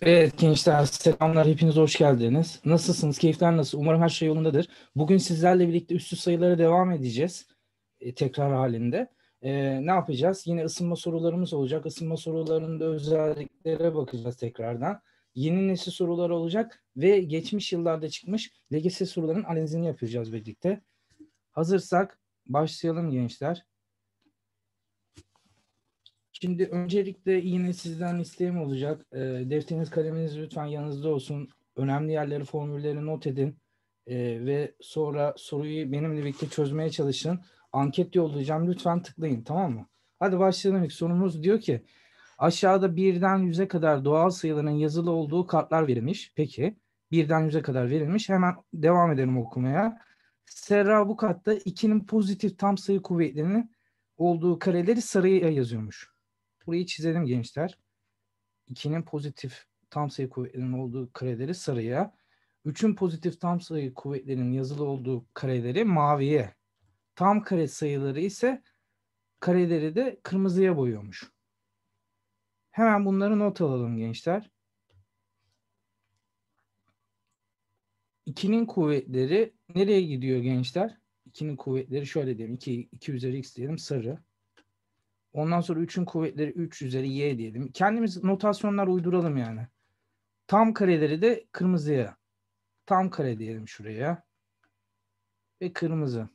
Evet gençler selamlar hepiniz hoş geldiniz. Nasılsınız? Keyifler nasıl? Umarım her şey yolundadır. Bugün sizlerle birlikte üstü sayılara devam edeceğiz. E, tekrar halinde. E, ne yapacağız? Yine ısınma sorularımız olacak. Isınma sorularında özelliklere bakacağız tekrardan. Yeni nesil sorular olacak ve geçmiş yıllarda çıkmış LGS sorularının analizini yapacağız birlikte. Hazırsak başlayalım gençler. Şimdi öncelikle yine sizden isteğim olacak. E, defteriniz kaleminiz lütfen yanınızda olsun. Önemli yerleri, formülleri not edin. E, ve sonra soruyu benimle birlikte çözmeye çalışın. Anket yollayacağım. Lütfen tıklayın tamam mı? Hadi başlayalım ilk sorumuz diyor ki aşağıda birden yüze kadar doğal sayıların yazılı olduğu kartlar verilmiş. Peki birden yüze kadar verilmiş. Hemen devam edelim okumaya. Serra bu katta 2'nin pozitif tam sayı kuvvetlerinin olduğu kareleri sarıya yazıyormuş. Burayı çizelim gençler. 2'nin pozitif tam sayı kuvvetlerinin olduğu kareleri sarıya. 3'ün pozitif tam sayı kuvvetlerinin yazılı olduğu kareleri maviye. Tam kare sayıları ise kareleri de kırmızıya boyuyormuş. Hemen bunları not alalım gençler. 2'nin kuvvetleri nereye gidiyor gençler? 2'nin kuvvetleri şöyle diyelim. 2, 2 üzeri x diyelim sarı. Ondan sonra 3'ün kuvvetleri 3 üzeri y diyelim. Kendimiz notasyonlar uyduralım yani. Tam kareleri de kırmızıya. Tam kare diyelim şuraya. Ve kırmızı.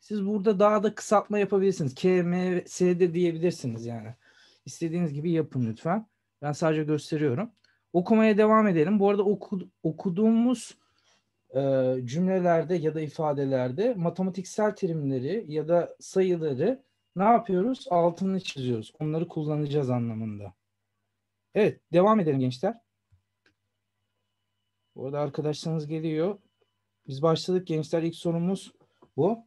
Siz burada daha da kısaltma yapabilirsiniz. K, M, S de diyebilirsiniz yani. İstediğiniz gibi yapın lütfen. Ben sadece gösteriyorum. Okumaya devam edelim. Bu arada oku, okuduğumuz e, cümlelerde ya da ifadelerde matematiksel terimleri ya da sayıları ne yapıyoruz? Altını çiziyoruz. Onları kullanacağız anlamında. Evet, devam edelim gençler. Bu arada arkadaşlarınız geliyor. Biz başladık gençler. İlk sorumuz bu.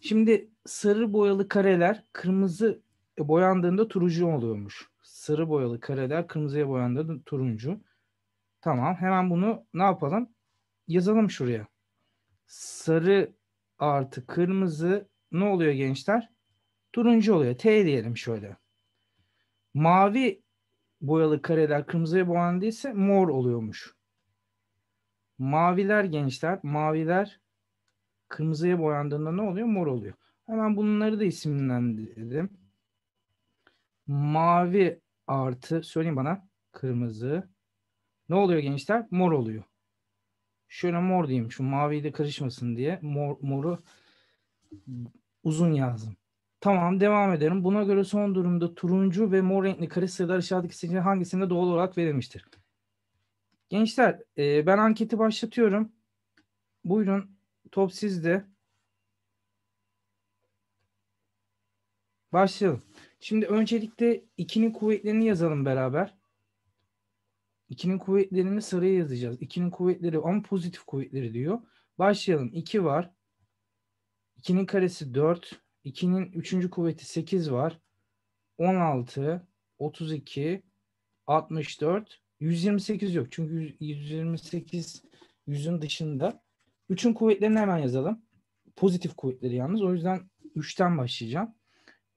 Şimdi sarı boyalı kareler kırmızı boyandığında turuncu oluyormuş. Sarı boyalı kareler kırmızıya boyandığında turuncu. Tamam. Hemen bunu ne yapalım? Yazalım şuraya. Sarı artı kırmızı ne oluyor gençler? turuncu oluyor. T diyelim şöyle. Mavi boyalı kareler kırmızıya boyandıysa mor oluyormuş. Maviler gençler, maviler kırmızıya boyandığında ne oluyor? Mor oluyor. Hemen bunları da isimlendirelim. Mavi artı söyleyin bana kırmızı. Ne oluyor gençler? Mor oluyor. Şöyle mor diyeyim şu maviyle karışmasın diye mor, moru uzun yazdım. Tamam devam edelim. Buna göre son durumda turuncu ve mor renkli kare sayılar aşağıdaki seçeneğin hangisinde doğal olarak verilmiştir? Gençler e, ben anketi başlatıyorum. Buyurun top sizde. Başlayalım. Şimdi öncelikle 2'nin kuvvetlerini yazalım beraber. 2'nin kuvvetlerini sıraya yazacağız. 2'nin kuvvetleri ama pozitif kuvvetleri diyor. Başlayalım. 2 var. 2'nin karesi 4. 2'nin 3. kuvveti 8 var. 16, 32, 64, 128 yok. Çünkü 128 yüzün dışında. 3'ün kuvvetlerini hemen yazalım. Pozitif kuvvetleri yalnız. O yüzden 3'ten başlayacağım.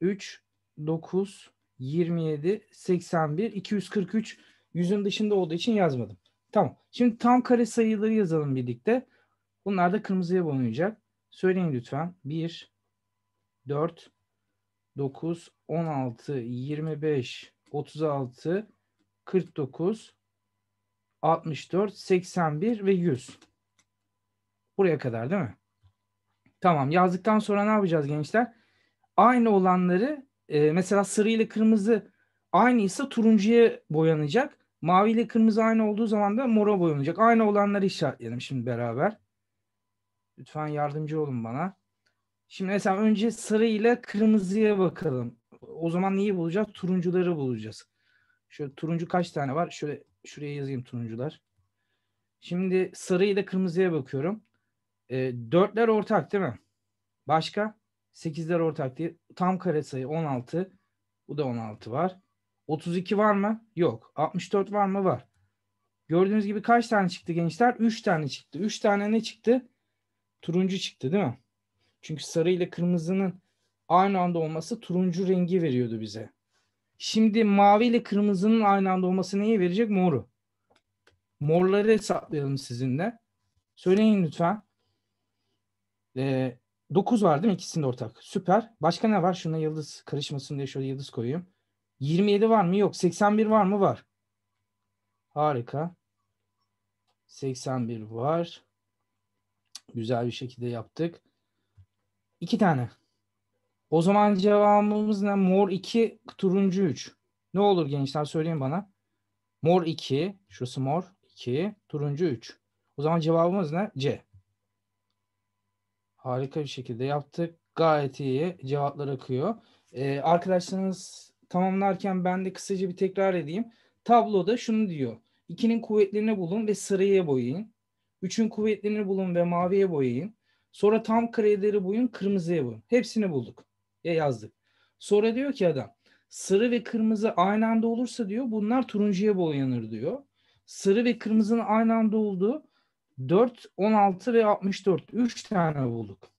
3, 9, 27, 81, 243 yüzün dışında olduğu için yazmadım. Tamam. Şimdi tam kare sayıları yazalım birlikte. Bunlar da kırmızıya boyunacak. Söyleyin lütfen. 1, 4, 9, 16, 25, 36, 49, 64, 81 ve 100. Buraya kadar değil mi? Tamam yazdıktan sonra ne yapacağız gençler? Aynı olanları e, mesela sarı ile kırmızı aynıysa turuncuya boyanacak. Mavi ile kırmızı aynı olduğu zaman da mora boyanacak. Aynı olanları işaretleyelim şimdi beraber. Lütfen yardımcı olun bana. Şimdi mesela önce sarı ile kırmızıya bakalım. O zaman neyi bulacağız? Turuncuları bulacağız. Şöyle turuncu kaç tane var? Şöyle şuraya yazayım turuncular. Şimdi sarı ile kırmızıya bakıyorum. E, dörtler ortak değil mi? Başka? Sekizler ortak değil. Tam kare sayı 16. Bu da 16 var. 32 var mı? Yok. 64 var mı? Var. Gördüğünüz gibi kaç tane çıktı gençler? 3 tane çıktı. 3 tane ne çıktı? Turuncu çıktı değil mi? Çünkü sarı ile kırmızının aynı anda olması turuncu rengi veriyordu bize. Şimdi mavi ile kırmızının aynı anda olması neyi verecek? Moru. Morları hesaplayalım sizinle. Söyleyin lütfen. Ee, 9 var değil mi? ikisinde ortak. Süper. Başka ne var? Şuna yıldız karışmasın diye şöyle yıldız koyayım. 27 var mı? Yok. 81 var mı? Var. Harika. 81 var. Güzel bir şekilde yaptık. İki tane. O zaman cevabımız ne? Mor 2, turuncu 3. Ne olur gençler söyleyin bana. Mor 2, şurası mor 2, turuncu 3. O zaman cevabımız ne? C. Harika bir şekilde yaptık. Gayet iyi cevaplar akıyor. Ee, arkadaşlarınız tamamlarken ben de kısaca bir tekrar edeyim. Tabloda şunu diyor. 2'nin kuvvetlerini bulun ve sarıya boyayın. 3'ün kuvvetlerini bulun ve maviye boyayın. Sonra tam kareleri boyun kırmızıya boyun. Hepsini bulduk. Ya yazdık. Sonra diyor ki adam sarı ve kırmızı aynı anda olursa diyor bunlar turuncuya boyanır diyor. Sarı ve kırmızının aynı anda olduğu 4, 16 ve 64. 3 tane bulduk.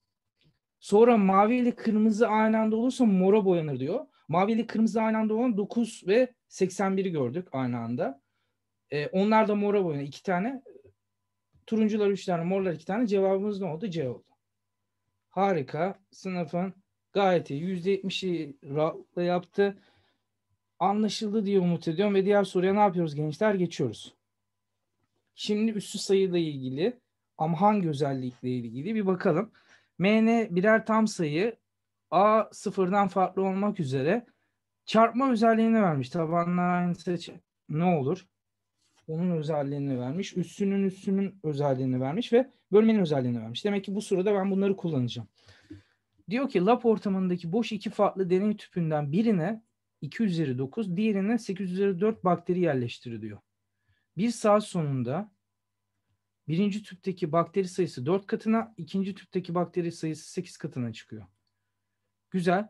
Sonra mavi ile kırmızı aynı anda olursa mora boyanır diyor. Mavi ile kırmızı aynı anda olan 9 ve 81'i gördük aynı anda. E, onlar da mora boyanır. 2 tane. Turuncular 3 tane, morlar 2 tane. Cevabımız ne oldu? C oldu harika. Sınıfın gayet iyi. %70'i rahatla yaptı. Anlaşıldı diye umut ediyorum ve diğer soruya ne yapıyoruz gençler? Geçiyoruz. Şimdi üssü sayıyla ilgili ama hangi özellikle ilgili bir bakalım. MN birer tam sayı A sıfırdan farklı olmak üzere çarpma özelliğini vermiş. Tabanlar aynı seç ne olur? onun özelliğini vermiş. Üssünün üssünün özelliğini vermiş ve bölmenin özelliğini vermiş. Demek ki bu sırada ben bunları kullanacağım. Diyor ki lab ortamındaki boş iki farklı deney tüpünden birine 2 üzeri 9, diğerine 8 üzeri 4 bakteri yerleştiriliyor. Bir saat sonunda birinci tüpteki bakteri sayısı 4 katına, ikinci tüpteki bakteri sayısı 8 katına çıkıyor. Güzel.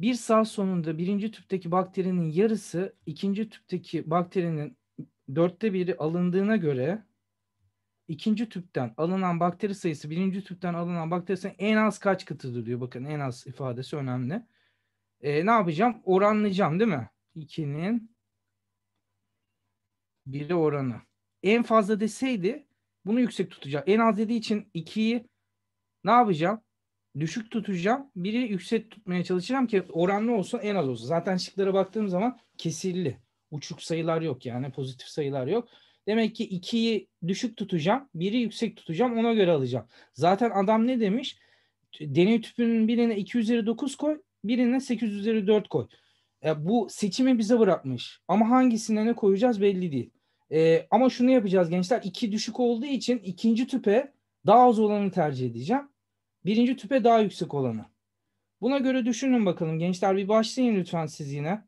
Bir saat sonunda birinci tüpteki bakterinin yarısı ikinci tüpteki bakterinin dörtte biri alındığına göre ikinci tüpten alınan bakteri sayısı birinci tüpten alınan bakteri sayısı en az kaç katıdır diyor. Bakın en az ifadesi önemli. E, ne yapacağım? Oranlayacağım değil mi? İki'nin biri oranı. En fazla deseydi bunu yüksek tutacağım. En az dediği için ikiyi ne yapacağım? Düşük tutacağım. Biri yüksek tutmaya çalışacağım ki oranlı olsun en az olsun. Zaten şıklara baktığım zaman kesilli uçuk sayılar yok yani pozitif sayılar yok. Demek ki 2'yi düşük tutacağım, 1'i yüksek tutacağım ona göre alacağım. Zaten adam ne demiş? Deney tüpünün birine 2 üzeri 9 koy, birine 8 üzeri 4 koy. E, bu seçimi bize bırakmış ama hangisine ne koyacağız belli değil. E, ama şunu yapacağız gençler 2 düşük olduğu için ikinci tüpe daha az olanı tercih edeceğim. Birinci tüpe daha yüksek olanı. Buna göre düşünün bakalım gençler bir başlayın lütfen siz yine.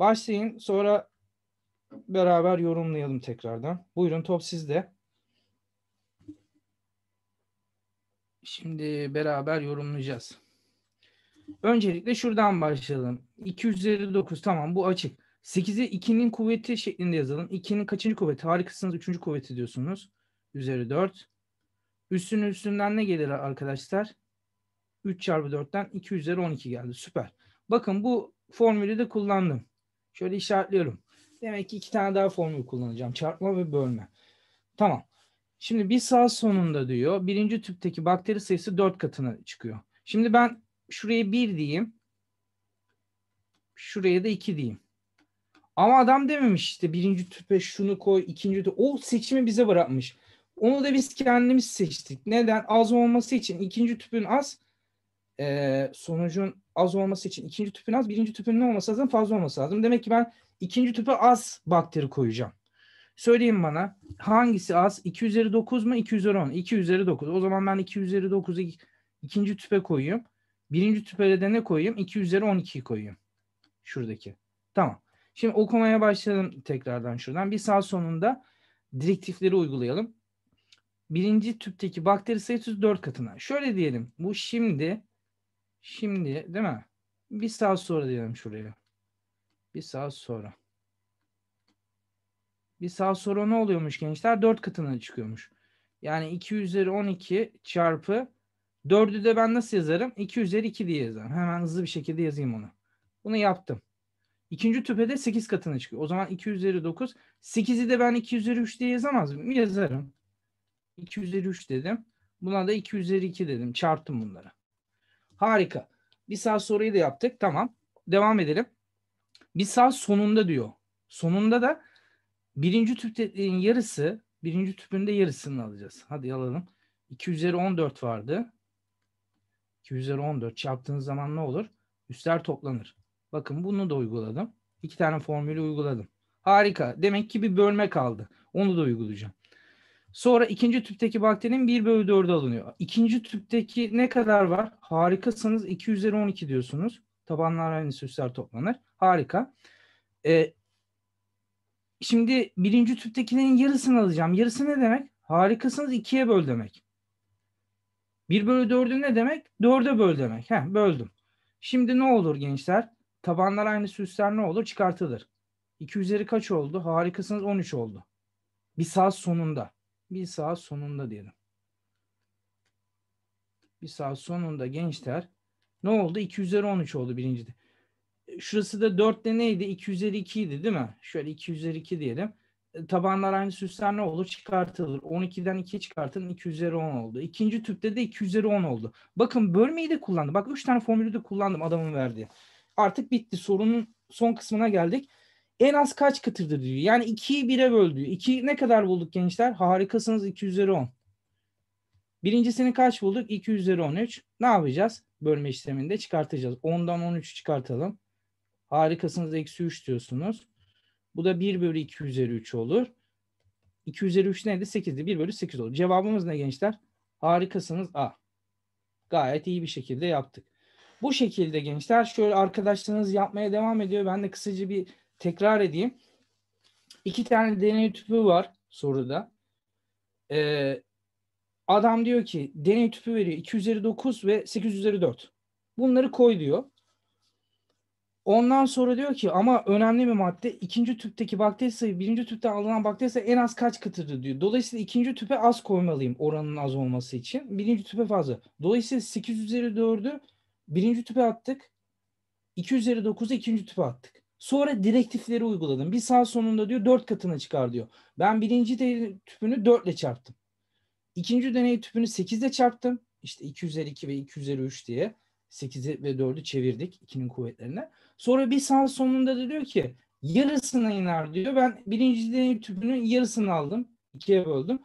Başlayın sonra beraber yorumlayalım tekrardan. Buyurun top sizde. Şimdi beraber yorumlayacağız. Öncelikle şuradan başlayalım. 2 tamam bu açık. 8'i 2'nin kuvveti şeklinde yazalım. 2'nin kaçıncı kuvveti? Harikasınız 3. kuvveti diyorsunuz. Üzeri 4. Üstünün üstünden ne gelir arkadaşlar? 3 çarpı 4'ten 2 üzeri 12 geldi. Süper. Bakın bu formülü de kullandım. Şöyle işaretliyorum. Demek ki iki tane daha formül kullanacağım. Çarpma ve bölme. Tamam. Şimdi bir saat sonunda diyor birinci tüpteki bakteri sayısı 4 katına çıkıyor. Şimdi ben şuraya 1 diyeyim. Şuraya da 2 diyeyim. Ama adam dememiş işte birinci tüpe şunu koy, ikinci tüpe. O seçimi bize bırakmış. Onu da biz kendimiz seçtik. Neden? Az olması için ikinci tüpün az, e, sonucun az olması için ikinci tüpün az, birinci tüpün ne olması lazım? Fazla olması lazım. Demek ki ben ikinci tüpe az bakteri koyacağım. Söyleyin bana hangisi az? 2 üzeri 9 mu? 2 üzeri 10. 2 üzeri 9. O zaman ben 2 üzeri 9'u ikinci tüpe koyayım. Birinci tüpe de ne koyayım? 2 üzeri 12'yi koyayım. Şuradaki. Tamam. Şimdi okumaya başlayalım tekrardan şuradan. Bir saat sonunda direktifleri uygulayalım. Birinci tüpteki bakteri sayısı 4 katına. Şöyle diyelim. Bu şimdi Şimdi değil mi? Bir saat sonra diyelim şuraya. Bir saat sonra. Bir saat sonra ne oluyormuş gençler? 4 katına çıkıyormuş. Yani 2 üzeri 12 çarpı 4'ü de ben nasıl yazarım? 2 üzeri 2 diye yazarım. Hemen hızlı bir şekilde yazayım onu. Bunu yaptım. İkinci tüpede 8 katına çıkıyor. O zaman 2 üzeri 9. 8'i de ben 2 üzeri 3 diye yazamaz mıyım? Yazarım. 2 üzeri 3 dedim. Buna da 2 üzeri 2 dedim. Çarptım bunları. Harika. Bir saat soruyu da yaptık. Tamam. Devam edelim. Bir saat sonunda diyor. Sonunda da birinci tüp tüplerin yarısı, birinci tüpünde yarısını alacağız. Hadi alalım. 2 üzeri 14 vardı. 2 üzeri 14 çarptığınız zaman ne olur? Üstler toplanır. Bakın bunu da uyguladım. İki tane formülü uyguladım. Harika. Demek ki bir bölme kaldı. Onu da uygulayacağım. Sonra ikinci tüpteki bakterinin 1 bölü 4'ü alınıyor. İkinci tüpteki ne kadar var? Harikasınız 2 üzeri 12 diyorsunuz. Tabanlar aynı süsler toplanır. Harika. Ee, şimdi birinci tüptekilerin yarısını alacağım. Yarısı ne demek? Harikasınız 2'ye böl demek. 1 bölü 4'ü ne demek? 4'e böl demek. Heh, böldüm. Şimdi ne olur gençler? Tabanlar aynı süsler ne olur? Çıkartılır. 2 üzeri kaç oldu? Harikasınız 13 oldu. Bir saat sonunda bir saat sonunda diyelim. Bir saat sonunda gençler ne oldu? 2 üzeri 13 oldu birincide. E, şurası da 4'te neydi? 2 idi değil mi? Şöyle 202 diyelim. E, tabanlar aynı süsler ne olur? Çıkartılır. 12'den 2 çıkartın 2 oldu. İkinci tüpte de 2 oldu. Bakın bölmeyi de kullandım. Bak 3 tane formülü de kullandım adamın verdiği. Artık bitti. Sorunun son kısmına geldik en az kaç kıtırdı diyor. Yani 2'yi 1'e böl diyor. 2 ne kadar bulduk gençler? Harikasınız 2 üzeri 10. Birincisini kaç bulduk? 2 üzeri 13. Ne yapacağız? Bölme işleminde çıkartacağız. 10'dan 13'ü çıkartalım. Harikasınız eksi 3 diyorsunuz. Bu da 1 bölü 2 üzeri 3 olur. 2 üzeri 3 neydi? 8'di. 1 bölü 8 olur. Cevabımız ne gençler? Harikasınız A. Gayet iyi bir şekilde yaptık. Bu şekilde gençler şöyle arkadaşlarınız yapmaya devam ediyor. Ben de kısaca bir tekrar edeyim. İki tane deney tüpü var soruda. Ee, adam diyor ki deney tüpü veriyor. 2 üzeri 9 ve 8 üzeri 4. Bunları koy diyor. Ondan sonra diyor ki ama önemli bir madde ikinci tüpteki bakteri sayı birinci tüpten alınan bakteri sayı en az kaç katıdır diyor. Dolayısıyla ikinci tüpe az koymalıyım oranın az olması için. Birinci tüpe fazla. Dolayısıyla 8 üzeri 4'ü birinci tüpe attık. 2 üzeri 9'u ikinci tüpe attık. Sonra direktifleri uyguladım. Bir saat sonunda diyor dört katına çıkar diyor. Ben birinci deney tüpünü dörtle çarptım. İkinci deney tüpünü sekizle çarptım. İşte 252 ve 253 diye 8'i ve 4'ü çevirdik ikinin kuvvetlerine. Sonra bir saat sonunda da diyor ki yarısına iner diyor. Ben birinci deney tüpünün yarısını aldım. ikiye böldüm.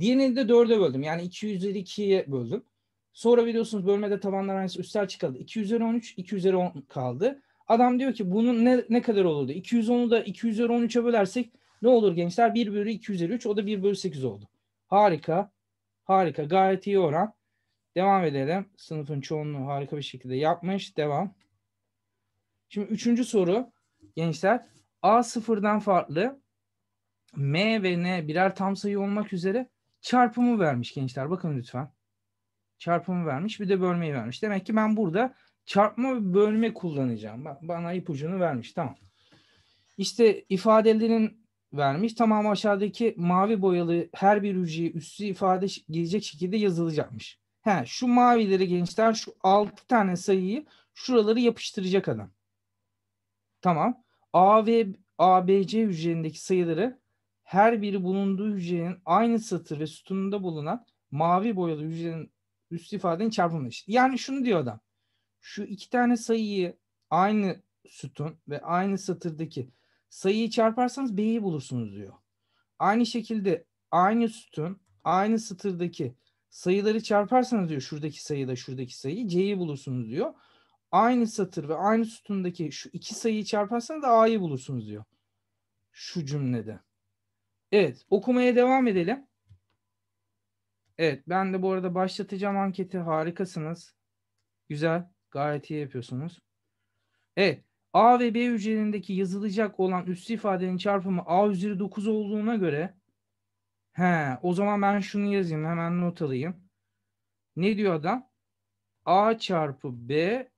Diğerini de 4'e böldüm. Yani 2 böldüm. Sonra biliyorsunuz bölmede tabanlar aynısı üstler çıkardı. 2 üzeri 13, 2 üzeri 10 kaldı. Adam diyor ki bunun ne, ne kadar olurdu? 210'u da 2 bölersek ne olur gençler? 1 bölü 2 o da 1 bölü 8 oldu. Harika. Harika. Gayet iyi oran. Devam edelim. Sınıfın çoğunluğu harika bir şekilde yapmış. Devam. Şimdi üçüncü soru gençler. A sıfırdan farklı. M ve N birer tam sayı olmak üzere çarpımı vermiş gençler. Bakın lütfen. Çarpımı vermiş. Bir de bölmeyi vermiş. Demek ki ben burada çarpma ve bölme kullanacağım. Bak bana ipucunu vermiş tamam. İşte ifadelerin vermiş. Tamam aşağıdaki mavi boyalı her bir hücreye üstü ifade gelecek şekilde yazılacakmış. He, şu mavileri gençler şu 6 tane sayıyı şuraları yapıştıracak adam. Tamam. A ve ABC hücrelerindeki sayıları her biri bulunduğu hücrenin aynı satır ve sütununda bulunan mavi boyalı hücrenin üst ifadenin çarpımı Yani şunu diyor adam şu iki tane sayıyı aynı sütun ve aynı satırdaki sayıyı çarparsanız B'yi bulursunuz diyor. Aynı şekilde aynı sütun, aynı satırdaki sayıları çarparsanız diyor şuradaki sayı da şuradaki sayıyı C'yi bulursunuz diyor. Aynı satır ve aynı sütundaki şu iki sayıyı çarparsanız da A'yı bulursunuz diyor. Şu cümlede. Evet okumaya devam edelim. Evet ben de bu arada başlatacağım anketi harikasınız. Güzel. Gayet iyi yapıyorsunuz. Evet. A ve B hücrelerindeki yazılacak olan üslü ifadenin çarpımı A üzeri 9 olduğuna göre he, o zaman ben şunu yazayım. Hemen not alayım. Ne diyor adam? A çarpı B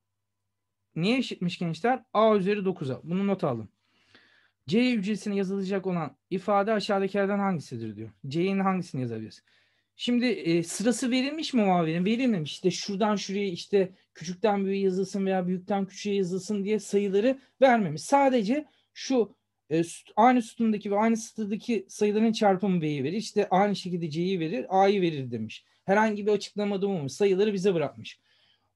niye eşitmiş gençler? A üzeri 9'a. Bunu not aldım. C hücresine yazılacak olan ifade aşağıdakilerden hangisidir diyor. C'nin hangisini yazabiliriz? Şimdi e, sırası verilmiş mi mavilerin? Verilmemiş. İşte şuradan şuraya işte küçükten büyüğe yazılsın veya büyükten küçüğe yazılsın diye sayıları vermemiş. Sadece şu e, aynı sütundaki ve aynı sütundaki sayıların çarpımı B'yi verir. İşte aynı şekilde C'yi verir, A'yı verir demiş. Herhangi bir açıklama da bulmamış. Sayıları bize bırakmış.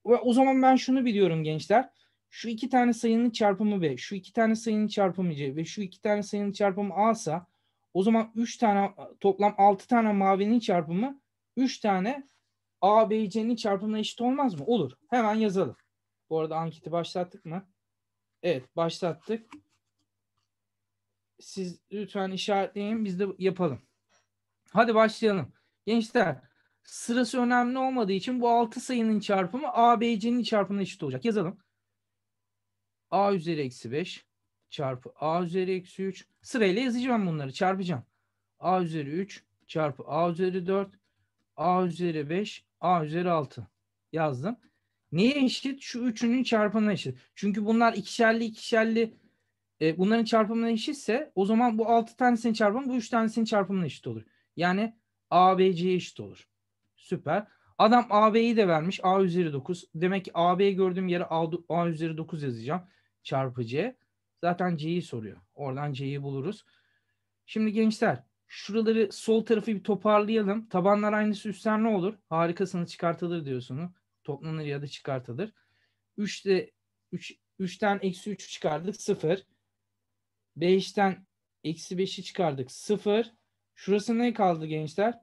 Ve o zaman ben şunu biliyorum gençler. Şu iki tane sayının çarpımı B, şu iki tane sayının çarpımı C ve şu iki tane sayının çarpımı A ise o zaman 3 tane toplam 6 tane mavinin çarpımı 3 tane A, B, C'nin çarpımına eşit olmaz mı? Olur. Hemen yazalım. Bu arada anketi başlattık mı? Evet başlattık. Siz lütfen işaretleyin biz de yapalım. Hadi başlayalım. Gençler sırası önemli olmadığı için bu 6 sayının çarpımı A, B, C'nin çarpımına eşit olacak. Yazalım. A üzeri eksi 5 çarpı a üzeri eksi 3. Sırayla yazacağım bunları çarpacağım. a üzeri 3 çarpı a üzeri 4 a üzeri 5 a üzeri 6 yazdım. Neye eşit? Şu üçünün çarpımına eşit. Çünkü bunlar ikişerli ikişerli e, bunların çarpımına eşitse o zaman bu altı tanesinin çarpımı bu üç tanesinin çarpımına eşit olur. Yani a b c eşit olur. Süper. Adam a b'yi de vermiş. A üzeri 9. Demek ki a b gördüğüm yere A, A üzeri 9 yazacağım. Çarpı C. Zaten C'yi soruyor. Oradan C'yi buluruz. Şimdi gençler şuraları sol tarafı bir toparlayalım. Tabanlar aynısı üstler ne olur? Harikasını çıkartılır diyorsunuz. Toplanır ya da çıkartılır. 3 3 3'ten eksi 3'ü çıkardık 0. 5'ten eksi 5'i çıkardık 0. Şurası ne kaldı gençler?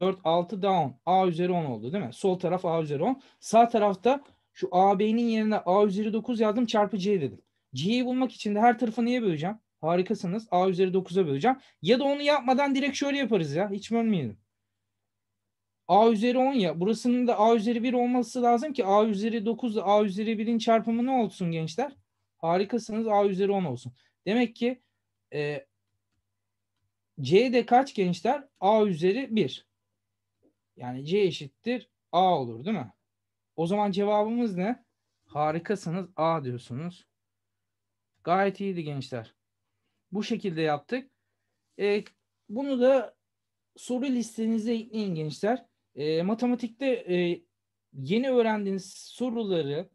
4, 6 daha 10. A üzeri 10 oldu değil mi? Sol taraf A üzeri 10. Sağ tarafta şu AB'nin yerine A üzeri 9 yazdım çarpı C dedim. C'yi bulmak için de her tarafı niye böleceğim? Harikasınız. A üzeri 9'a böleceğim. Ya da onu yapmadan direkt şöyle yaparız ya. Hiç bölmeyelim. A üzeri 10 ya. Burasının da A üzeri 1 olması lazım ki A üzeri 9 ile A üzeri 1'in çarpımı ne olsun gençler? Harikasınız. A üzeri 10 olsun. Demek ki e, C de kaç gençler? A üzeri 1. Yani C eşittir A olur değil mi? O zaman cevabımız ne? Harikasınız A diyorsunuz. Gayet iyiydi gençler. Bu şekilde yaptık. E, bunu da soru listenize ekleyin gençler. E, matematikte e, yeni öğrendiğiniz soruları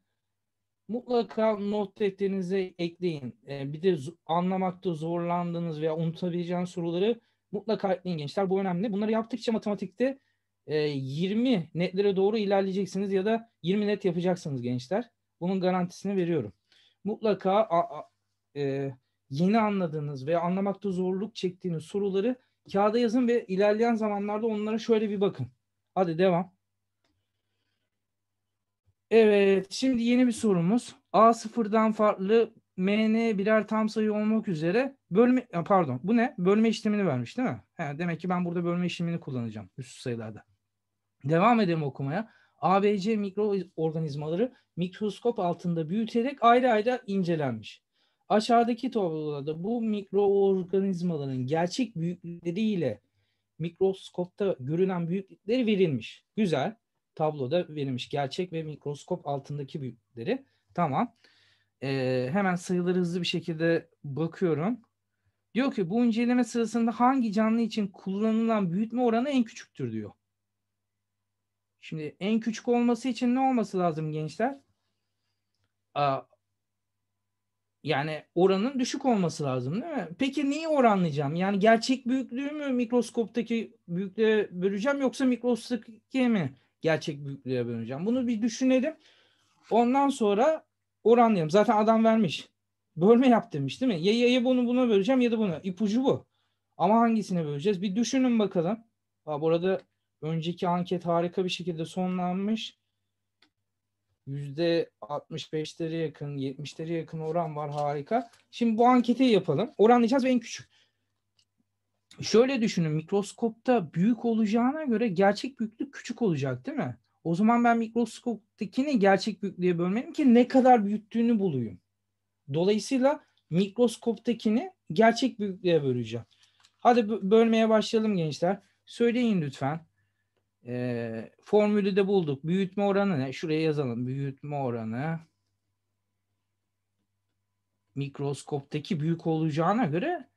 mutlaka not defterinize ekleyin. E, bir de anlamakta zorlandığınız veya unutabileceğiniz soruları mutlaka ekleyin gençler. Bu önemli. Bunları yaptıkça matematikte e, 20 netlere doğru ilerleyeceksiniz ya da 20 net yapacaksınız gençler. Bunun garantisini veriyorum. Mutlaka e, yeni anladığınız ve anlamakta zorluk çektiğiniz soruları kağıda yazın ve ilerleyen zamanlarda onlara şöyle bir bakın. Hadi devam. Evet, şimdi yeni bir sorumuz. a sıfırdan farklı MN birer tam sayı olmak üzere bölme pardon bu ne? Bölme işlemini vermiş değil mi? He, demek ki ben burada bölme işlemini kullanacağım üst sayılarda. Devam edelim okumaya. ABC mikroorganizmaları mikroskop altında büyüterek ayrı ayrı incelenmiş. Aşağıdaki tabloda bu mikroorganizmaların gerçek büyüklükleriyle mikroskopta görünen büyüklükleri verilmiş. Güzel. Tabloda verilmiş. Gerçek ve mikroskop altındaki büyüklükleri. Tamam. Ee, hemen sayıları hızlı bir şekilde bakıyorum. Diyor ki bu inceleme sırasında hangi canlı için kullanılan büyütme oranı en küçüktür diyor. Şimdi en küçük olması için ne olması lazım gençler? Yani oranın düşük olması lazım değil mi? Peki neyi oranlayacağım? Yani gerçek büyüklüğü mü mikroskoptaki büyüklüğe böleceğim yoksa mikroskoptaki mi gerçek büyüklüğe böleceğim? Bunu bir düşünelim. Ondan sonra oranlayalım. Zaten adam vermiş. Bölme yap demiş değil mi? Ya, ya, ya bunu buna böleceğim ya da buna. İpucu bu. Ama hangisine böleceğiz? Bir düşünün bakalım. Aa, bu arada önceki anket harika bir şekilde sonlanmış. %65'lere yakın, 70'lere yakın oran var harika. Şimdi bu anketi yapalım. Oranlayacağız ve en küçük. Şöyle düşünün mikroskopta büyük olacağına göre gerçek büyüklük küçük olacak değil mi? O zaman ben mikroskoptakini gerçek büyüklüğe bölmeliyim ki ne kadar büyüttüğünü bulayım. Dolayısıyla mikroskoptakini gerçek büyüklüğe böleceğim. Hadi bölmeye başlayalım gençler. Söyleyin lütfen. E, formülü de bulduk. Büyütme oranı ne? Şuraya yazalım. Büyütme oranı mikroskoptaki büyük olacağına göre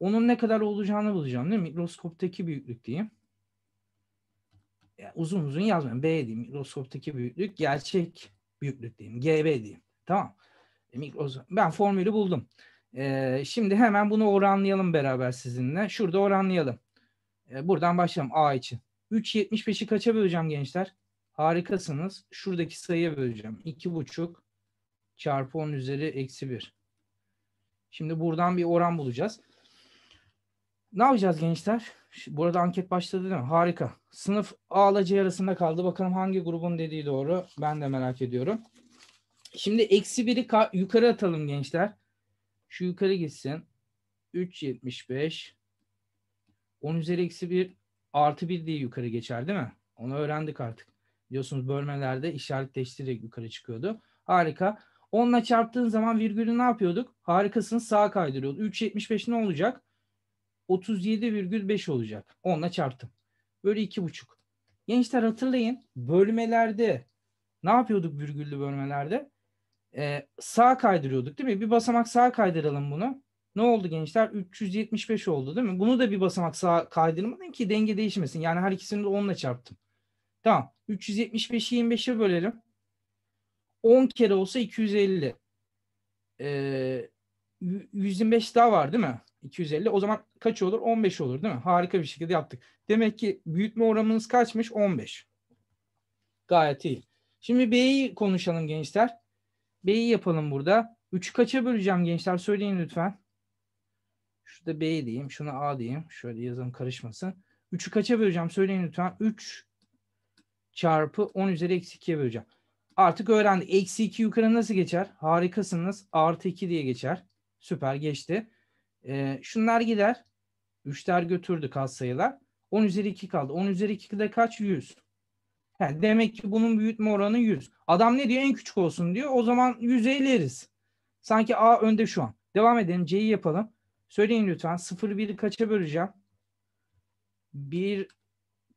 onun ne kadar olacağını bulacağım değil mi? Mikroskoptaki büyüklük diyeyim. Yani uzun uzun yazmayayım. B diyeyim. Mikroskoptaki büyüklük. Gerçek büyüklük diyeyim. GB diyeyim. Tamam. E, Mikroskop. Ben formülü buldum. Ee, şimdi hemen bunu oranlayalım beraber sizinle. Şurada oranlayalım. Ee, buradan başlayalım A için. 3.75'i kaça böleceğim gençler? Harikasınız. Şuradaki sayıya böleceğim. 2.5 çarpı 10 üzeri eksi 1. Şimdi buradan bir oran bulacağız. Ne yapacağız gençler? Burada anket başladı değil mi? Harika. Sınıf A ile C arasında kaldı. Bakalım hangi grubun dediği doğru. Ben de merak ediyorum. Şimdi eksi 1'i yukarı atalım gençler. Şu yukarı gitsin. 3.75 10 üzeri eksi 1 artı bir diye yukarı geçer değil mi? Onu öğrendik artık. Biliyorsunuz bölmelerde işaretleştirerek yukarı çıkıyordu. Harika. 10 çarptığın zaman virgülü ne yapıyorduk? Harikasını sağa kaydırıyordu. 3.75 ne olacak? 37,5 olacak. 10 çarptım. Böyle 2,5. Gençler hatırlayın bölmelerde ne yapıyorduk virgüllü bölmelerde? Ee, sağa kaydırıyorduk değil mi? Bir basamak sağa kaydıralım bunu. Ne oldu gençler? 375 oldu değil mi? Bunu da bir basamak sağa kaydırmadım ki denge değişmesin. Yani her ikisini de 10 çarptım. Tamam. 375'i 25'e bölelim. 10 kere olsa 250. Ee, 125 daha var değil mi? 250. O zaman kaç olur? 15 olur değil mi? Harika bir şekilde yaptık. Demek ki büyütme oranımız kaçmış? 15. Gayet iyi. Şimdi B'yi konuşalım gençler. B'yi yapalım burada. 3'ü kaça böleceğim gençler? Söyleyin lütfen. Şurada B diyeyim. Şuna A diyeyim. Şöyle yazalım karışmasın. 3'ü kaça böleceğim söyleyin lütfen. 3 çarpı 10 üzeri eksi 2'ye böleceğim. Artık öğrendi. Eksi 2 yukarı nasıl geçer? Harikasınız. Artı 2 diye geçer. Süper geçti. Ee, şunlar gider. 3'ler götürdü kas sayılar. 10 üzeri 2 kaldı. 10 üzeri de kaç? 100. Yani demek ki bunun büyütme oranı 100. Adam ne diyor? En küçük olsun diyor. O zaman 100'e ileriz. Sanki A önde şu an. Devam edelim. C'yi yapalım. Söyleyin lütfen 0,1'i kaça böleceğim? 1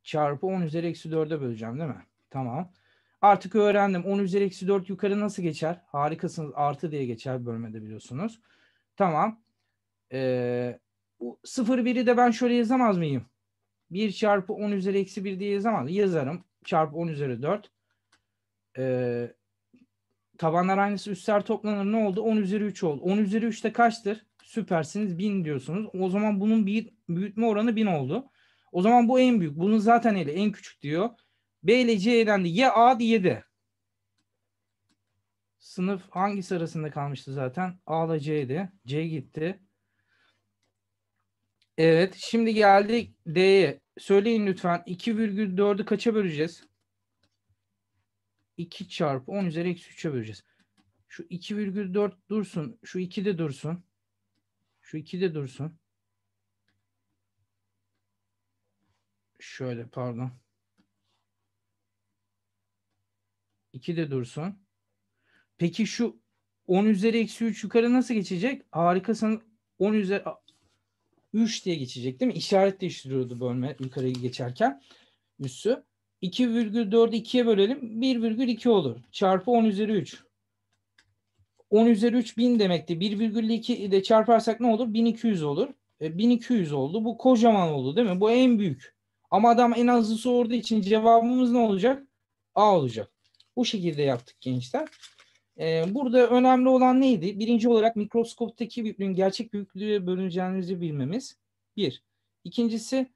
çarpı 10 üzeri eksi 4'e böleceğim değil mi? Tamam. Artık öğrendim. 10 üzeri eksi 4 yukarı nasıl geçer? Harikasınız. Artı diye geçer bölmede biliyorsunuz. Tamam. Ee, 0,1'i de ben şöyle yazamaz mıyım? 1 çarpı 10 üzeri eksi 1 diye yazamaz mıyım? Yazarım. Çarpı 10 üzeri 4. Ee, tabanlar aynısı üstler toplanır. Ne oldu? 10 üzeri 3 oldu. 10 üzeri 3 de kaçtır? süpersiniz 1000 diyorsunuz. O zaman bunun bir büyütme oranı 1000 oldu. O zaman bu en büyük. Bunun zaten eli en küçük diyor. B ile C elendi. Y A diye de. Sınıf hangisi arasında kalmıştı zaten? A ile C'ydi. C gitti. Evet. Şimdi geldik D'ye. Söyleyin lütfen. 2,4'ü kaça böleceğiz? 2 çarpı 10 üzeri eksi 3'e böleceğiz. Şu 2,4 dursun. Şu 2 de dursun. Şu iki de dursun. Şöyle pardon. İki de dursun. Peki şu 10 üzeri eksi 3 yukarı nasıl geçecek? Harikasın 10 üzeri 3 diye geçecek değil mi? İşaret değiştiriyordu bölme yukarı geçerken üssü. 2,4'ü 2'ye bölelim. 1,2 olur. Çarpı 10 üzeri 3. 10 üzeri 3 bin demekti. 1,2 ile çarparsak ne olur? 1200 olur. E, 1200 oldu. Bu kocaman oldu değil mi? Bu en büyük. Ama adam en azı sorduğu için cevabımız ne olacak? A olacak. Bu şekilde yaptık gençler. E, burada önemli olan neydi? Birinci olarak mikroskoptaki büyüklüğün gerçek büyüklüğe bölüneceğinizi bilmemiz. Bir. İkincisi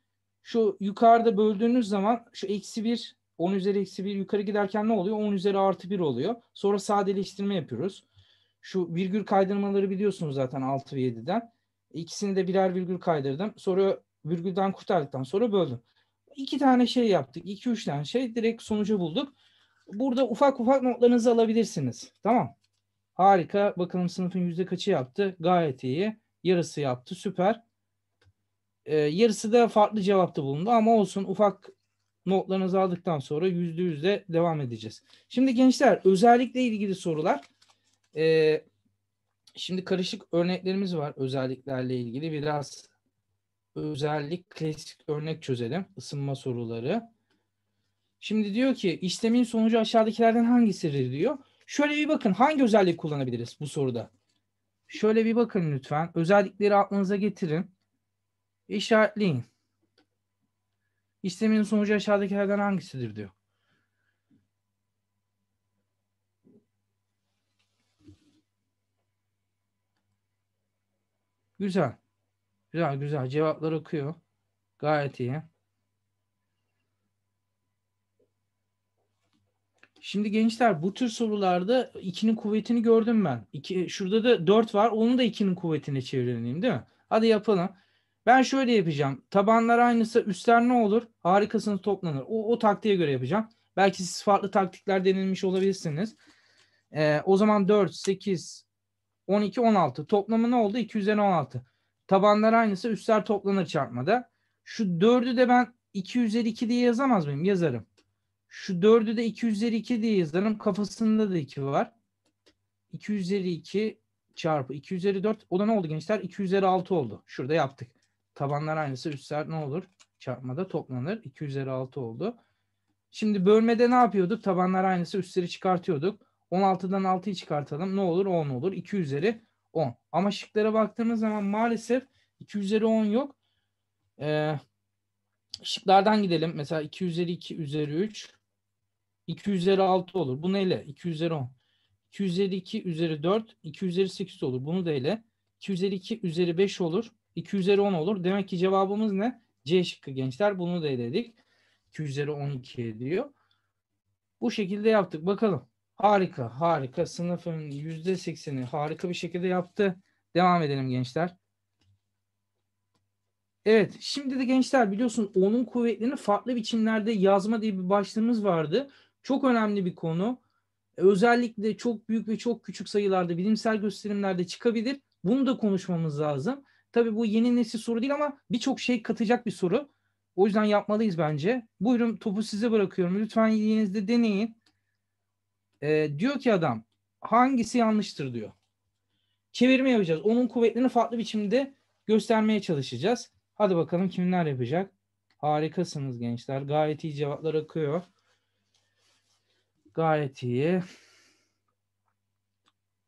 şu yukarıda böldüğünüz zaman şu eksi 1 10 üzeri eksi 1 yukarı giderken ne oluyor? 10 üzeri artı 1 oluyor. Sonra sadeleştirme yapıyoruz. Şu virgül kaydırmaları biliyorsunuz zaten 6 ve 7'den. İkisini de birer virgül kaydırdım. Sonra virgülden kurtardıktan sonra böldüm. İki tane şey yaptık. iki üç tane şey direkt sonucu bulduk. Burada ufak ufak notlarınızı alabilirsiniz. Tamam. Harika. Bakalım sınıfın yüzde kaçı yaptı? Gayet iyi. Yarısı yaptı. Süper. Ee, yarısı da farklı cevapta bulundu ama olsun ufak notlarınızı aldıktan sonra yüzde yüzde devam edeceğiz. Şimdi gençler özellikle ilgili sorular e, şimdi karışık örneklerimiz var özelliklerle ilgili. Biraz özellik klasik örnek çözelim. Isınma soruları. Şimdi diyor ki işlemin sonucu aşağıdakilerden hangisidir diyor. Şöyle bir bakın hangi özellik kullanabiliriz bu soruda? Şöyle bir bakın lütfen. Özellikleri aklınıza getirin. İşaretleyin. İşlemin sonucu aşağıdakilerden hangisidir diyor. Güzel. Güzel güzel. Cevaplar okuyor. Gayet iyi. Şimdi gençler bu tür sorularda 2'nin kuvvetini gördüm ben. İki, şurada da 4 var. Onu da 2'nin kuvvetine çevirelim değil mi? Hadi yapalım. Ben şöyle yapacağım. Tabanlar aynısı üstler ne olur? Harikasını toplanır. O, o taktiğe göre yapacağım. Belki siz farklı taktikler denilmiş olabilirsiniz. Ee, o zaman 4, 8, 12, 16. Toplamı ne oldu? 2 16. Tabanlar aynısı üstler toplanır çarpmada. Şu 4'ü de ben 2 üzeri 2 diye yazamaz mıyım? Yazarım. Şu 4'ü de 2 üzeri 2 diye yazarım. Kafasında da 2 var. 2 üzeri 2 çarpı 2 üzeri 4. O da ne oldu gençler? 2 üzeri 6 oldu. Şurada yaptık. Tabanlar aynısı üstler ne olur? Çarpmada toplanır. 2 üzeri 6 oldu. Şimdi bölmede ne yapıyorduk? Tabanlar aynısı üstleri çıkartıyorduk. 16'dan 6'yı çıkartalım. Ne olur? 10 olur. 2 üzeri 10. Ama şıklara baktığımız zaman maalesef 2 üzeri 10 yok. Ee, şıklardan gidelim. Mesela 2 üzeri 2 üzeri 3. 2 üzeri 6 olur. Bu neyle? 2 üzeri 10. 2 üzeri 2 üzeri 4. 2 üzeri 8 olur. Bunu da ele. 2 üzeri 2 üzeri 5 olur. 2 üzeri 10 olur. Demek ki cevabımız ne? C şıkkı gençler. Bunu da eledik. 2 üzeri 12 ediyor. Bu şekilde yaptık. Bakalım. Harika, harika. Sınıfın yüzde sekseni harika bir şekilde yaptı. Devam edelim gençler. Evet, şimdi de gençler biliyorsun onun kuvvetlerini farklı biçimlerde yazma diye bir başlığımız vardı. Çok önemli bir konu. Özellikle çok büyük ve çok küçük sayılarda bilimsel gösterimlerde çıkabilir. Bunu da konuşmamız lazım. Tabii bu yeni nesil soru değil ama birçok şey katacak bir soru. O yüzden yapmalıyız bence. Buyurun topu size bırakıyorum. Lütfen yediğinizde deneyin. E, diyor ki adam hangisi yanlıştır diyor. Çevirme yapacağız. Onun kuvvetlerini farklı biçimde göstermeye çalışacağız. Hadi bakalım kimler yapacak? Harikasınız gençler. Gayet iyi cevaplar akıyor. Gayet iyi.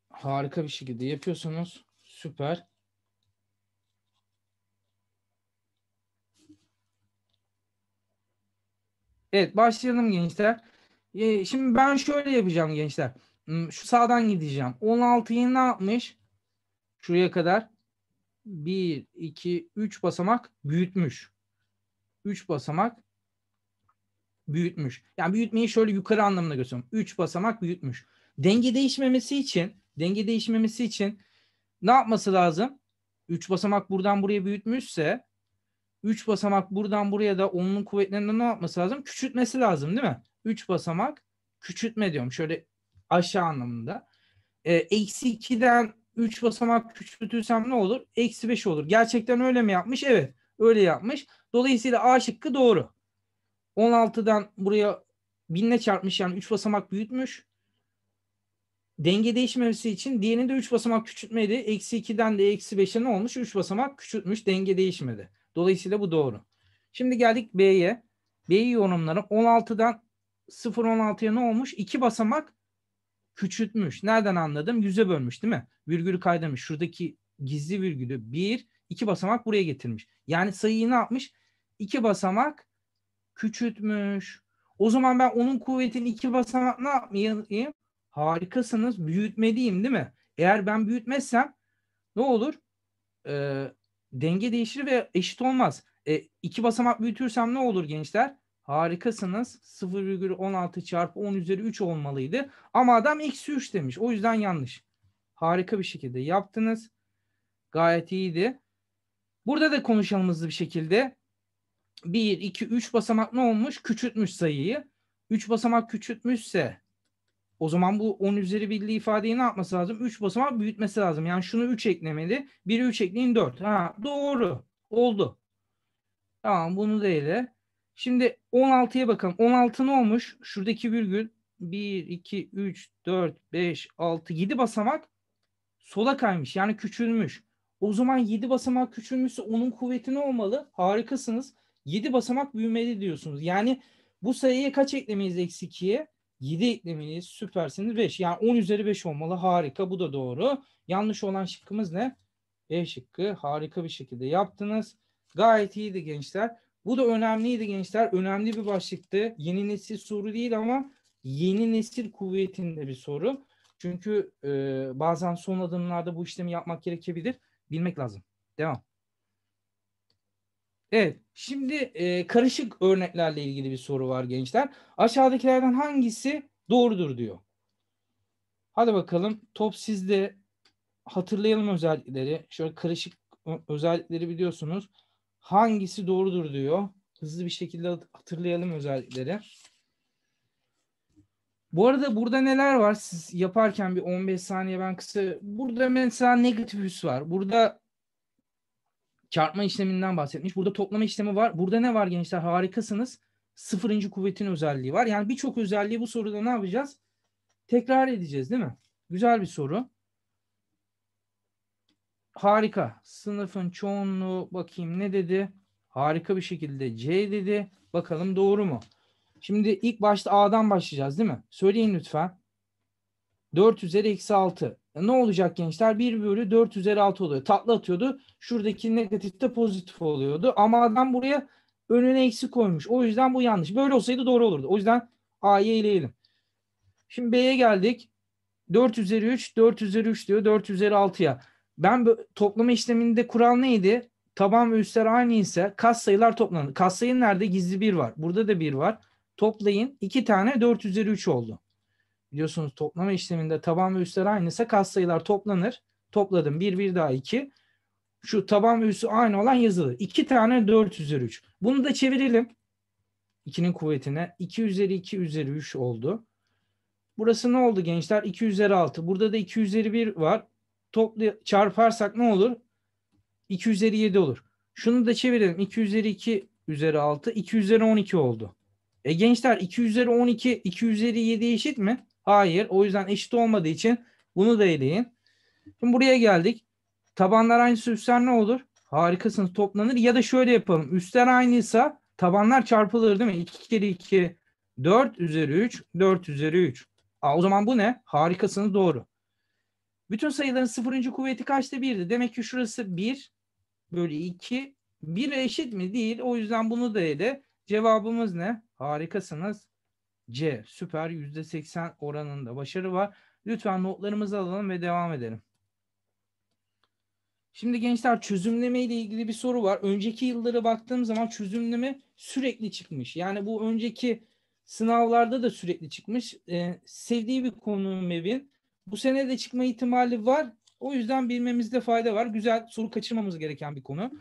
Harika bir şekilde yapıyorsunuz. Süper. Evet başlayalım gençler. Ee, şimdi ben şöyle yapacağım gençler. Hmm, şu sağdan gideceğim. 16'yı ne yapmış? Şuraya kadar 1, 2, 3 basamak büyütmüş. 3 basamak büyütmüş. Yani büyütmeyi şöyle yukarı anlamına götürüyorum. 3 basamak büyütmüş. Denge değişmemesi için denge değişmemesi için ne yapması lazım? 3 basamak buradan buraya büyütmüşse 3 basamak buradan buraya da onun kuvvetlerini ne yapması lazım? Küçültmesi lazım değil mi? 3 basamak küçültme diyorum. Şöyle aşağı anlamında. Ee, eksi 2'den 3 basamak küçültürsem ne olur? Eksi 5 olur. Gerçekten öyle mi yapmış? Evet. Öyle yapmış. Dolayısıyla A şıkkı doğru. 16'dan buraya 1000'le çarpmış yani 3 basamak büyütmüş. Denge değişmemesi için diğerini de 3 basamak küçültmeydi. Eksi 2'den de eksi 5'e ne olmuş? 3 basamak küçültmüş. Denge değişmedi. Dolayısıyla bu doğru. Şimdi geldik B'ye. B'yi yorumlarım. 16'dan 0.16'ya ne olmuş? İki basamak küçültmüş. Nereden anladım? 100'e bölmüş değil mi? Virgülü kaydırmış. Şuradaki gizli virgülü 1, 2 basamak buraya getirmiş. Yani sayıyı ne yapmış? 2 basamak küçültmüş. O zaman ben onun kuvvetini iki basamak ne yapmayayım? Harikasınız. Büyütmeliyim değil mi? Eğer ben büyütmezsem ne olur? Ee, denge değişir ve eşit olmaz. E, iki basamak büyütürsem ne olur gençler? Harikasınız. 0,16 çarpı 10 üzeri 3 olmalıydı. Ama adam eksi 3 demiş. O yüzden yanlış. Harika bir şekilde yaptınız. Gayet iyiydi. Burada da konuşalım hızlı bir şekilde. 1, 2, 3 basamak ne olmuş? Küçültmüş sayıyı. 3 basamak küçültmüşse o zaman bu 10 üzeri 1'li ifadeyi ne yapması lazım? 3 basamak büyütmesi lazım. Yani şunu 3 eklemeli. 1'i 3 ekleyin 4. Ha, doğru. Oldu. Tamam bunu da ele. Şimdi 16'ya bakalım. 16 ne olmuş? Şuradaki virgül 1, 2, 3, 4, 5, 6, 7 basamak sola kaymış. Yani küçülmüş. O zaman 7 basamak küçülmüşse onun kuvveti ne olmalı? Harikasınız. 7 basamak büyümeli diyorsunuz. Yani bu sayıya kaç eklemeliyiz eksi 2'ye? 7 eklemeliyiz. Süpersiniz 5. Yani 10 üzeri 5 olmalı. Harika. Bu da doğru. Yanlış olan şıkkımız ne? E şıkkı. Harika bir şekilde yaptınız. Gayet iyiydi gençler. Bu da önemliydi gençler. Önemli bir başlıktı. Yeni nesil soru değil ama yeni nesil kuvvetinde bir soru. Çünkü e, bazen son adımlarda bu işlemi yapmak gerekebilir. Bilmek lazım. Devam. Evet, şimdi e, karışık örneklerle ilgili bir soru var gençler. Aşağıdakilerden hangisi doğrudur diyor. Hadi bakalım top sizde hatırlayalım özellikleri. Şöyle karışık özellikleri biliyorsunuz hangisi doğrudur diyor. Hızlı bir şekilde hatırlayalım özellikleri. Bu arada burada neler var? Siz yaparken bir 15 saniye ben kısa. Burada mesela negatif üs var. Burada çarpma işleminden bahsetmiş. Burada toplama işlemi var. Burada ne var gençler? Harikasınız. Sıfırıncı kuvvetin özelliği var. Yani birçok özelliği bu soruda ne yapacağız? Tekrar edeceğiz değil mi? Güzel bir soru harika. Sınıfın çoğunluğu bakayım ne dedi? Harika bir şekilde C dedi. Bakalım doğru mu? Şimdi ilk başta A'dan başlayacağız değil mi? Söyleyin lütfen. 4 üzeri eksi 6. E, ne olacak gençler? 1 bölü 4 üzeri 6 oluyor. Tatlı atıyordu. Şuradaki negatif de pozitif oluyordu. Ama adam buraya önüne eksi koymuş. O yüzden bu yanlış. Böyle olsaydı doğru olurdu. O yüzden A'yı eleyelim. Şimdi B'ye geldik. 4 üzeri 3, 4 üzeri 3 diyor. 4 üzeri 6'ya. Ben toplama işleminde kural neydi? Taban ve üstler aynı ise kas sayılar toplanır. Kas sayın nerede? Gizli bir var. Burada da bir var. Toplayın. iki tane 4 üzeri 3 oldu. Biliyorsunuz toplama işleminde taban ve üstler aynı ise kas sayılar toplanır. Topladım. 1, 1 daha 2. Şu taban ve üstü aynı olan yazılır. 2 tane 4 üzeri 3. Bunu da çevirelim. 2'nin kuvvetine. 2 üzeri 2 üzeri 3 oldu. Burası ne oldu gençler? 2 üzeri 6. Burada da 2 üzeri 1 var topla çarparsak ne olur? 2 üzeri 7 olur. Şunu da çevirelim. 2 üzeri 2 üzeri 6. 2 üzeri 12 oldu. E gençler 2 üzeri 12 2 üzeri 7 eşit mi? Hayır. O yüzden eşit olmadığı için bunu da eleyin. Şimdi buraya geldik. Tabanlar aynısı üstler ne olur? Harikasınız toplanır. Ya da şöyle yapalım. Üstler aynıysa tabanlar çarpılır değil mi? 2 kere 2 4 üzeri 3 4 üzeri 3. Aa, o zaman bu ne? Harikasınız doğru. Bütün sayıların sıfırıncı kuvveti kaçta birdi? Demek ki şurası 1 bölü 2. 1'e eşit mi? Değil. O yüzden bunu da ele. Cevabımız ne? Harikasınız. C. Süper. %80 oranında başarı var. Lütfen notlarımızı alalım ve devam edelim. Şimdi gençler çözümleme ile ilgili bir soru var. Önceki yıllara baktığım zaman çözümleme sürekli çıkmış. Yani bu önceki sınavlarda da sürekli çıkmış. Ee, sevdiği bir konu Mevin. Bu sene de çıkma ihtimali var. O yüzden bilmemizde fayda var. Güzel soru kaçırmamız gereken bir konu.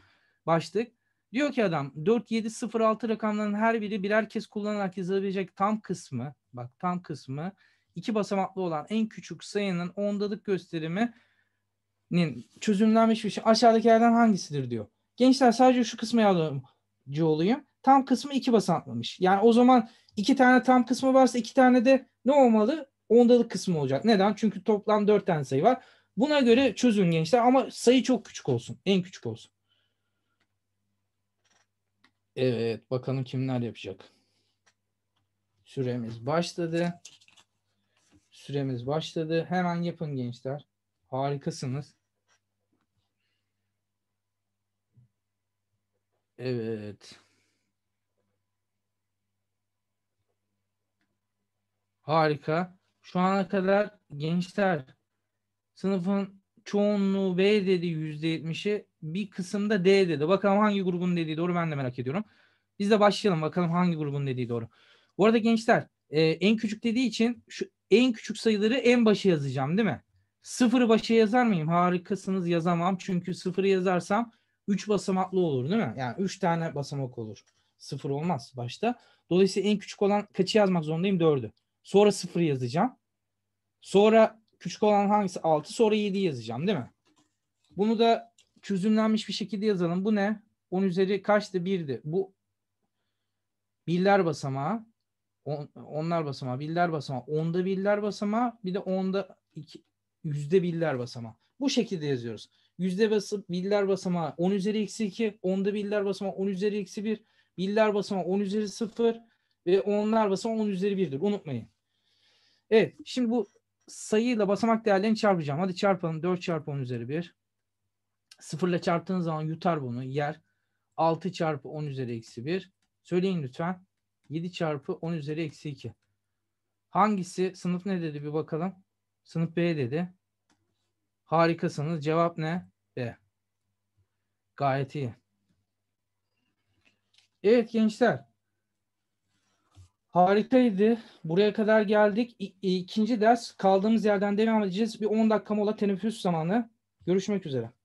Başlık. Diyor ki adam 4, 7, 0, 6 rakamların her biri birer kez kullanarak yazılabilecek tam kısmı bak tam kısmı iki basamaklı olan en küçük sayının ondalık gösteriminin çözümlenmiş bir şey aşağıdakilerden hangisidir diyor. Gençler sadece şu kısmı yardımcı olayım. Tam kısmı iki basamaklımış. Yani o zaman iki tane tam kısmı varsa iki tane de ne olmalı? ondalık kısmı olacak. Neden? Çünkü toplam 4 tane sayı var. Buna göre çözün gençler ama sayı çok küçük olsun. En küçük olsun. Evet bakalım kimler yapacak. Süremiz başladı. Süremiz başladı. Hemen yapın gençler. Harikasınız. Evet. Harika. Şu ana kadar gençler sınıfın çoğunluğu B dedi %70'i bir kısımda D dedi. Bakalım hangi grubun dediği doğru ben de merak ediyorum. Biz de başlayalım bakalım hangi grubun dediği doğru. Bu arada gençler e, en küçük dediği için şu en küçük sayıları en başa yazacağım değil mi? Sıfırı başa yazar mıyım? Harikasınız yazamam. Çünkü sıfırı yazarsam 3 basamaklı olur değil mi? Yani 3 tane basamak olur. Sıfır olmaz başta. Dolayısıyla en küçük olan kaçı yazmak zorundayım? 4'ü. Sonra 0 yazacağım. Sonra küçük olan hangisi? 6. Sonra 7 yazacağım değil mi? Bunu da çözümlenmiş bir şekilde yazalım. Bu ne? 10 üzeri kaçtı? 1'di. Bu birler basamağı. On, onlar basamağı, birler basamağı. Onda birler basamağı. Bir de onda iki, yüzde birler basamağı. Bu şekilde yazıyoruz. Yüzde bası, birler basamağı 10 üzeri eksi 2. Onda birler basamağı 10 üzeri eksi 1. Birler basamağı 10 üzeri 0. Ve onlar basamağı 10 üzeri 1'dir. Unutmayın. Evet şimdi bu sayıyla basamak değerlerini çarpacağım. Hadi çarpalım 4 çarpı 10 üzeri 1. Sıfırla çarptığınız zaman yutar bunu yer. 6 çarpı 10 üzeri eksi 1. Söyleyin lütfen. 7 çarpı 10 üzeri eksi 2. Hangisi? Sınıf ne dedi bir bakalım. Sınıf B dedi. Harikasınız. Cevap ne? B. Gayet iyi. Evet gençler. Harikaydı. Buraya kadar geldik. İ- ikinci ders kaldığımız yerden devam edeceğiz. Bir 10 dakika mola teneffüs zamanı. Görüşmek üzere.